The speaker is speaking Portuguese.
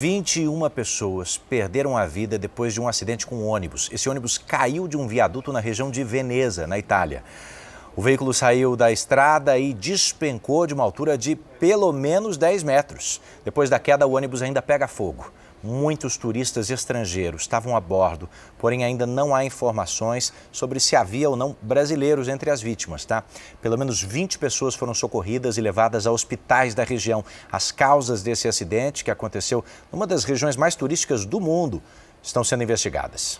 21 pessoas perderam a vida depois de um acidente com um ônibus. Esse ônibus caiu de um viaduto na região de Veneza, na Itália. O veículo saiu da estrada e despencou de uma altura de pelo menos 10 metros. Depois da queda, o ônibus ainda pega fogo. Muitos turistas estrangeiros estavam a bordo, porém ainda não há informações sobre se havia ou não brasileiros entre as vítimas, tá? Pelo menos 20 pessoas foram socorridas e levadas a hospitais da região. As causas desse acidente, que aconteceu numa das regiões mais turísticas do mundo, estão sendo investigadas.